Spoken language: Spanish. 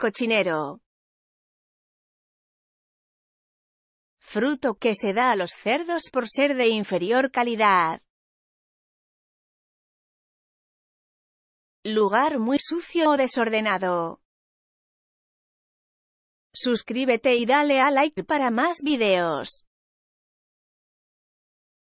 Cochinero. Fruto que se da a los cerdos por ser de inferior calidad. Lugar muy sucio o desordenado. Suscríbete y dale a like para más videos.